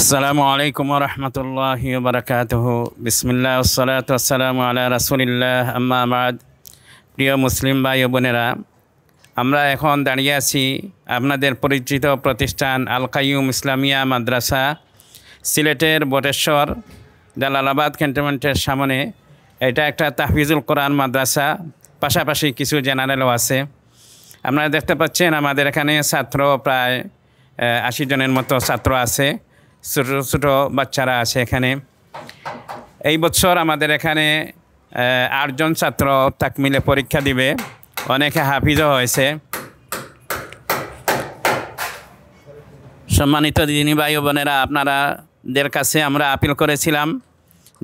আসসালামু আলাইকুম রহমতুল্লাহ বারকাত বিসমিল্লা সালাত আসসালাম আল্লাহ রাসুলিল্লাহ আম্মা আমাদ প্রিয় মুসলিম ভাই বোনেরা আমরা এখন দাঁড়িয়ে আছি আপনাদের পরিচিত প্রতিষ্ঠান আল কাইম ইসলামিয়া মাদ্রাসা সিলেটের বটেশ্বর জালালাবাদ ক্যান্টনমেন্টের সামনে এটা একটা তাহফিজুল কোরআন মাদ্রাসা পাশাপাশি কিছু জেনারেলও আছে আপনারা দেখতে পাচ্ছেন আমাদের এখানে ছাত্র প্রায় আশি জনের মতো ছাত্র আছে ছোটো ছোটো বাচ্চারা আছে এখানে এই বছর আমাদের এখানে আটজন ছাত্র তাকমিলে পরীক্ষা দিবে অনেকে হাফিজও হয়েছে সম্মানিত দিদিনী ভাই বোনেরা আপনারাদের কাছে আমরা আপিল করেছিলাম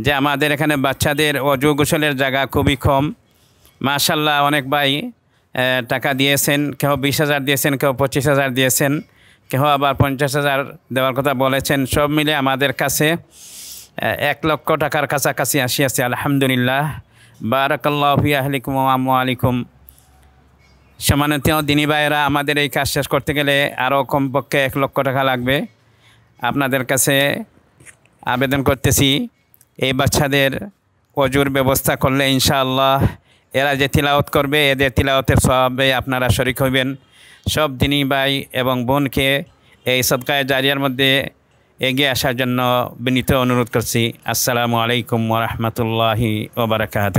যে আমাদের এখানে বাচ্চাদের অজু গোসলের জায়গা খুবই কম মাশাল্লাহ অনেক ভাই টাকা দিয়েছেন কেউ বিশ হাজার দিয়েছেন কেউ পঁচিশ হাজার দিয়েছেন কেহ আবার পঞ্চাশ হাজার দেওয়ার কথা বলেছেন সব মিলে আমাদের কাছে এক লক্ষ টাকার কাছাকাছি আসিয়াছে আলহামদুলিল্লাহ বারাকাল্লাহি আহলিকুম আলিকুম সমানত দিনী ভাইয়েরা আমাদের এই কাজ শেষ করতে গেলে আরও কমপক্ষে এক লক্ষ টাকা লাগবে আপনাদের কাছে আবেদন করতেছি এই বাচ্চাদের অজুর ব্যবস্থা করলে ইনশাআল্লাহ এরা যে তিলাওত করবে এদের তিলাওতের স্বভাবে আপনারা শরিক হইবেন সব দিনই ভাই এবং বোনকে এই সদকায় জারিয়ার মধ্যে এগিয়ে আসার জন্য বিনীত অনুরোধ করছি আসসালামু আলাইকুম ওরহমতুল্লাহি ওবরাকাত